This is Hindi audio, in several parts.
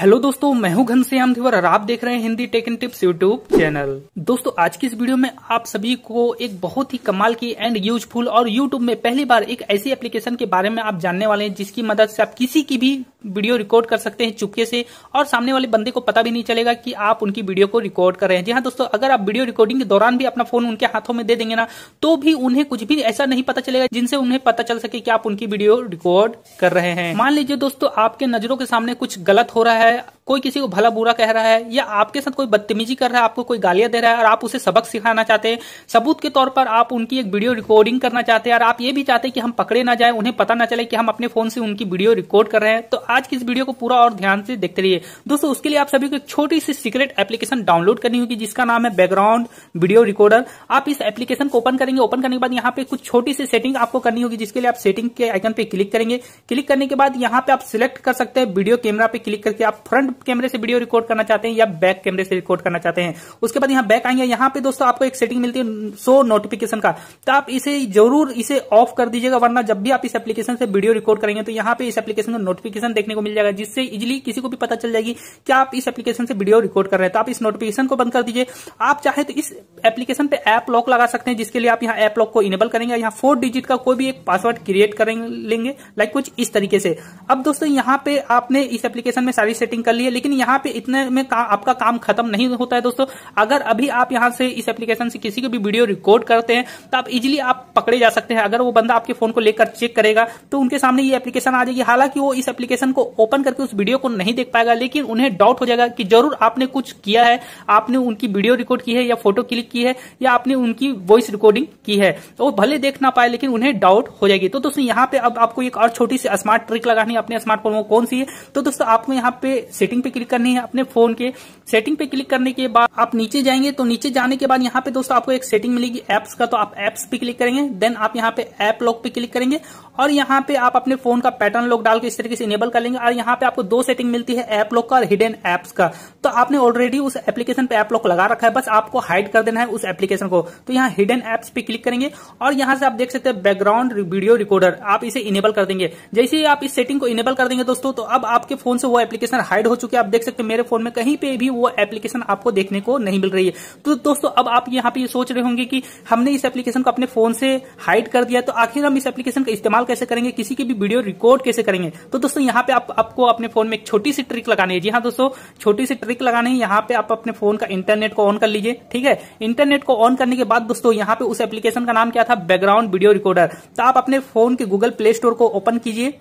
हेलो दोस्तों मैं हूं घनश्याम थिवर और आप देख रहे हैं Hindi tech and tips YouTube channel दोस्तों आज की इस वीडियो में आप सभी को एक बहुत ही कमाल की एंड यूजफुल और यूट्यूब में पहली बार एक ऐसी एप्लीकेशन के बारे में आप जानने वाले हैं जिसकी मदद से आप किसी की भी वीडियो रिकॉर्ड कर सकते हैं चुपके से और सामने वाले बंदे को पता भी नहीं चलेगा कि आप उनकी वीडियो को रिकॉर्ड कर रहे हैं जी हाँ दोस्तों अगर आप वीडियो रिकॉर्डिंग के दौरान भी अपना फोन उनके हाथों में दे देंगे ना तो भी उन्हें कुछ भी ऐसा नहीं पता चलेगा जिनसे उन्हें पता चल सके कि आप उनकी वीडियो रिकॉर्ड कर रहे हैं मान लीजिए दोस्तों आपके नजरों के सामने कुछ गलत हो रहा है कोई किसी को भला बुरा कह रहा है या आपके साथ कोई बदतमीजी कर रहा है आपको कोई गालियां दे रहा है और आप उसे सबक सिखाना चाहते हैं सबूत के तौर पर आप उनकी एक वीडियो रिकॉर्डिंग करना चाहते हैं और आप ये भी चाहते हैं कि हम पकड़े ना जाए उन्हें पता ना चले कि हम अपने फोन से उनकी वीडियो रिकॉर्ड कर रहे हैं तो आज की इस वीडियो को पूरा और ध्यान से देखते रहिए दोस्तों उसके लिए आप सभी को एक छोटी सी सीक्रेट एप्लीकेशन डाउनलोड करनी होगी जिसका नाम है बैकग्राउंड वीडियो रिकॉर्डर आप इस एप्लीकेशन को ओपन करेंगे ओपन करने के बाद यहाँ पे कुछ छोटी सी सेटिंग आपको करनी होगी जिसके लिए आप सेटिंग के आइकन पे क्लिक करेंगे क्लिक करने के बाद यहाँ पे आप सिलेक्ट कर सकते हैं वीडियो कैमरा पे क्लिक करके आप फ्रंट फ्रंट कैमरे से वीडियो रिकॉर्ड करना चाहते हैं या बैक कैमरे से रिकॉर्ड करना चाहते हैं उसके बाद यहाँ बैक आएंगे यहाँ पे दोस्तों आपको एक सेटिंग मिलती है सो नोटिफिकेशन का तो आप इसे जरूर इसे ऑफ कर दीजिएगा वरना जब भी आप इस एप्लीकेशन से वीडियो रिकॉर्ड करेंगे तो यहाँ पे इस एप्लीकेशन का नोटिफिकेशन देखने को मिल जाएगा जिससे इजिली किसी को भी पता चल जाएगी कि आप इस एप्लीकेशन से वीडियो रिकॉर्ड कर रहे हैं तो आप इस नोटिफिकेशन को बंद कर दीजिए आप चाहे तो इस एप्लीकेशन पे ऐप लॉक लगा सकते हैं जिसके लिए आप यहाँ ऐप लॉक को इनेबल करेंगे यहाँ फोर डिजिट का कोई भी एक पासवर्ड क्रिएट करेंगे लाइक कुछ इस तरीके से अब दोस्तों यहाँ पे आपने इस एप्लीकेशन में सारी सेटिंग कर ली है लेकिन यहाँ पे इतने में का, आपका काम खत्म नहीं होता है दोस्तों अगर अभी आप यहाँ से इस एप्लीकेशन से किसी को भी वीडियो रिकॉर्ड करते हैं तो आप इजिली आप पकड़े जा सकते हैं अगर वो बंदा आपके फोन को लेकर चेक करेगा तो उनके सामने ये एप्लीकेशन आ जाएगी हालांकि वो इस एप्लीकेशन को ओपन करके उस वीडियो को नहीं देख पाएगा लेकिन उन्हें डाउट हो जाएगा कि जरूर आपने कुछ किया है आपने उनकी वीडियो रिकॉर्ड की है या फोटो क्लिक की है या आपने उनकी वॉइस रिकॉर्डिंग की है तो वो भले देख ना पाए लेकिन उन्हें डाउट हो जाएगी तो दोस्तों यहाँ पे अब आपको एक और छोटी सी स्मार्ट ट्रिक लगानी है अपने स्मार्टफोन को कौन सी है तो दोस्तों आपको यहाँ पे सेटिंग सेटिंग पे क्लिक करनी है अपने फोन के सेटिंग पे क्लिक करने के बाद आप नीचे जाएंगे तो नीचे जाने के बाद यहाँ पे दोस्तों आपको एक सेटिंग मिलेगी एप्स का तो आप एप्स पे क्लिक करेंगे देन आप यहाँ पे एप लॉक पे क्लिक करेंगे और यहाँ पे आप अपने फोन का पैटर्न लॉक डाल के इस तरीके से इनेबल कर लेंगे और यहाँ पे आपको दो सेटिंग मिलती है ऐप लॉक का और हिडन एप्स का तो आपने ऑलरेडी उस एप्लीकेशन पे ऐप लॉक लगा रखा है बस आपको हाइड कर देना है उस एप्लीकेशन को तो यहाँ हिडन एप्स पे क्लिक करेंगे और यहाँ से आप देख सकते हैं बैकग्राउंड वीडियो रिकॉर्डर आप इसे इनेबल कर देंगे जैसे ही आप इस सेटिंग को इनेबल कर देंगे दोस्तों तो अब आपके फोन से वो एप्लीकेशन हाइड हो चुके हैं आप देख सकते हैं मेरे फोन में कहीं पे भी वो एप्लीकेशन आपको देखने को नहीं मिल रही है तो दोस्तों अब आप यहाँ पे सोच रहे होंगे कि हमने इस एप्लीकेशन को अपने फोन से हाइड कर दिया तो आखिर हम इस एप्लीकेशन का इस्तेमाल कैसे करेंगे किसी की भी वीडियो रिकॉर्ड कैसे करेंगे तो दोस्तों यहाँ पे आप आपको अपने फोन में एक छोटी सी ट्रिक लगानी है जी हाँ दोस्तों छोटी सी ट्रिक लगानी है यहाँ पे आप अपने फोन का इंटरनेट को ऑन कर लीजिए ठीक है इंटरनेट को ऑन करने के बाद दोस्तों यहाँ पे उस एप्लीकेशन का नाम क्या था बैकग्राउंड वीडियो रिकॉर्डर तो आप अपने फोन के गूगल प्ले स्टोर को ओपन कीजिए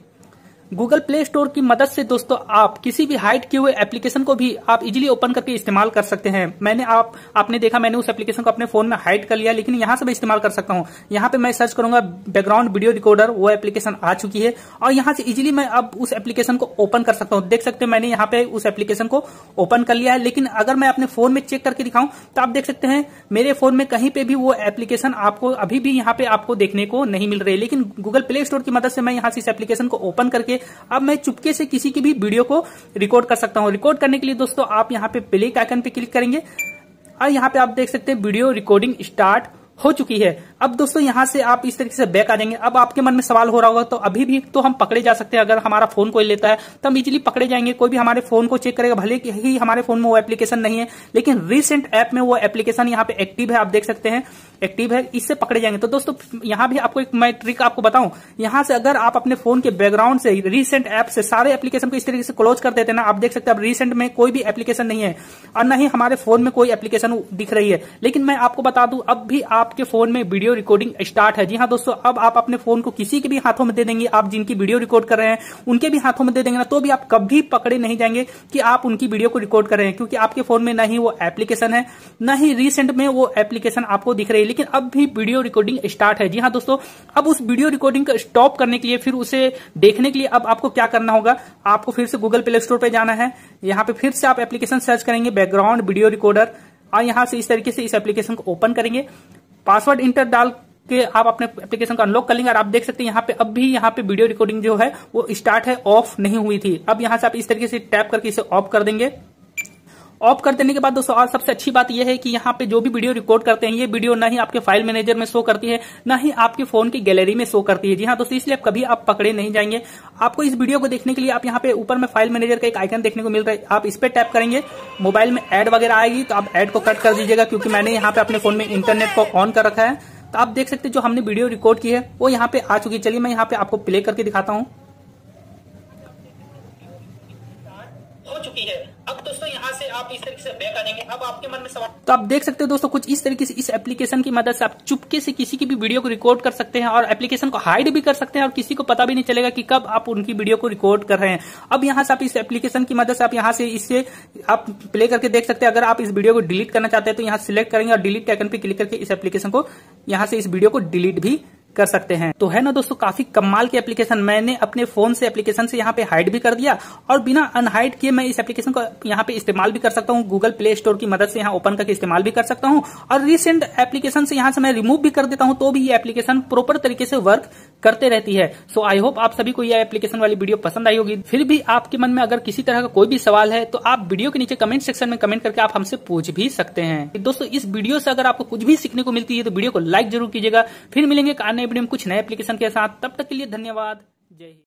गूगल प्ले स्टोर की मदद से दोस्तों आप किसी भी हाइट किए हुए एप्लीकेशन को भी आप इजीली ओपन करके इस्तेमाल कर सकते हैं मैंने आप आपने देखा मैंने उस एप्लीकेशन को अपने फोन में हाइट कर लिया लेकिन यहाँ से मैं इस्तेमाल कर सकता हूँ यहाँ पे मैं सर्च करूंगा बैकग्राउंड वीडियो रिकॉर्डर वो एप्लीकेशन आ चुकी है और यहाँ से इजिली मैं अब उस एप्लीकेशन को ओपन कर सकता हूँ देख सकते हैं मैंने यहाँ पे उस एप्लीकेशन को ओपन कर लिया है लेकिन अगर मैं अपने फोन में चेक करके दिखाऊं तो आप देख सकते हैं मेरे फोन में कहीं पे भी वो एप्लीकेशन आपको अभी भी यहाँ पे आपको देखने को नहीं मिल रही लेकिन गूगल प्ले स्टोर की मदद से मैं यहाँ से इस एप्लीकेशन को ओपन करके लीजिए अब मैं चुपके से किसी की भी वीडियो को रिकॉर्ड कर सकता हूँ रिकॉर्ड करने के लिए दोस्तों आप यहाँ पे प्ले आइकन पे क्लिक करेंगे और यहाँ पे आप देख सकते हैं वीडियो रिकॉर्डिंग स्टार्ट हो चुकी है अब दोस्तों यहाँ से आप इस तरीके से बैक आ जाएंगे अब आपके मन में सवाल हो रहा होगा तो अभी भी तो हम पकड़े जा सकते हैं अगर हमारा फोन कोई लेता है तो हम इजिली पकड़े जाएंगे कोई भी हमारे फोन को चेक करेगा भले ही हमारे फोन में वो एप्लीकेशन नहीं है लेकिन रिसेंट ऐप में वो एप्लीकेशन यहाँ पे एक्टिव है आप देख सकते हैं एक्टिव है इससे पकड़े जाएंगे तो दोस्तों यहाँ भी आपको एक मैं ट्रिक आपको बताऊं यहाँ से अगर आप अपने फोन के बैकग्राउंड से रिसेंट ऐप से सारे एप्लीकेशन को इस तरीके से क्लोज कर देते हैं ना आप देख सकते हैं अब रिसेंट में कोई भी एप्लीकेशन नहीं है और न ही हमारे फोन में कोई एप्लीकेशन दिख रही है लेकिन मैं आपको बता दू अब भी आपके फोन में वीडियो रिकॉर्डिंग स्टार्ट है जी हाँ दोस्तों अब आप अपने फोन को किसी के भी हाथों में दे देंगे आप जिनकी वीडियो रिकॉर्ड कर रहे हैं उनके भी हाथों में दे देंगे ना तो भी आप कभी पकड़े नहीं जाएंगे कि आप उनकी वीडियो को रिकॉर्ड कर रहे हैं क्योंकि आपके फोन में ना ही वो एप्लीकेशन है न ही रिसेंट में वो एप्लीकेशन आपको दिख रही है लेकिन अब भी वीडियो रिकॉर्डिंग स्टार्ट है जी हाँ दोस्तों अब उस वीडियो रिकॉर्डिंग को स्टॉप करने के लिए फिर उसे देखने के लिए अब आपको क्या करना होगा आपको फिर से गूगल प्ले स्टोर पर जाना है यहाँ पे फिर से आप एप्लीकेशन सर्च करेंगे बैकग्राउंड वीडियो रिकॉर्डर और यहाँ से इस तरीके से इस एप्लीकेशन को ओपन करेंगे पासवर्ड इंटर डाल के आप अपने एप्लीकेशन को अनलॉक कर लेंगे और आप देख सकते हैं यहाँ पे अब भी यहाँ पे वीडियो रिकॉर्डिंग जो है वो स्टार्ट है ऑफ नहीं हुई थी अब यहाँ से आप इस तरीके से टैप करके इसे ऑफ कर देंगे ऑफ कर देने के बाद दोस्तों और सबसे अच्छी बात यह है कि यहाँ पे जो भी वीडियो रिकॉर्ड करते हैं ये वीडियो न ही आपके फाइल मैनेजर में शो करती है न ही आपके फोन की गैलरी में शो करती है जी हाँ दोस्तों इसलिए आप कभी आप पकड़े नहीं जाएंगे आपको इस वीडियो को देखने के लिए आप यहाँ पे ऊपर में फाइल मैनेजर का एक आइकन देखने को मिल रहा है आप इस पर टैप करेंगे मोबाइल में एड वगैरह आएगी तो आप एड को कट कर दीजिएगा क्योंकि मैंने यहाँ पे अपने फोन में इंटरनेट को ऑन कर रखा है तो आप देख सकते जो हमने वीडियो रिकॉर्ड की है वो यहाँ पे आ चुकी है चलिए मैं यहाँ पे आपको प्ले करके दिखाता हूँ चुकी है अब दोस्तों यहाँ से आप इस तरीके से बैक आ अब आपके मन में सवाल तो आप देख सकते हो दोस्तों कुछ इस तरीके से इस एप्लीकेशन की मदद से आप चुपके से किसी की भी वीडियो को रिकॉर्ड कर सकते हैं और एप्लीकेशन को हाइड भी कर सकते हैं और किसी को पता भी नहीं चलेगा कि कब आप उनकी वीडियो को रिकॉर्ड कर रहे हैं अब यहाँ से आप इस एप्लीकेशन की मदद से आप यहाँ से इससे आप प्ले करके देख सकते हैं अगर आप इस वीडियो को डिलीट करना चाहते हैं तो यहाँ सिलेक्ट करेंगे और डिलीट आइकन पर क्लिक करके इस एप्लीकेशन को यहाँ से इस वीडियो को डिलीट भी कर सकते हैं तो है ना दोस्तों काफी कमाल की एप्लीकेशन मैंने अपने फोन से एप्लीकेशन से यहाँ पे हाइड भी कर दिया और बिना अनहाइड किए मैं इस एप्लीकेशन को यहाँ पे इस्तेमाल भी कर सकता हूँ गूगल प्ले स्टोर की मदद से यहाँ ओपन करके इस्तेमाल भी कर सकता हूँ और रिसेंट एप्लीकेशन से यहाँ से मैं रिमूव भी कर देता हूँ तो भी ये एप्लीकेशन प्रॉपर तरीके से वर्क करते रहती है सो आई होप आप सभी को यह एप्लीकेशन वाली वीडियो पसंद आई होगी फिर भी आपके मन में अगर किसी तरह का कोई भी सवाल है तो आप वीडियो के नीचे कमेंट सेक्शन में कमेंट करके आप हमसे पूछ भी सकते हैं दोस्तों इस वीडियो से अगर आपको कुछ भी सीखने को मिलती है तो वीडियो को लाइक जरूर कीजिएगा फिर मिलेंगे आने हैं कुछ नए एप्लीकेशन के साथ तब तक के लिए धन्यवाद जय हिंद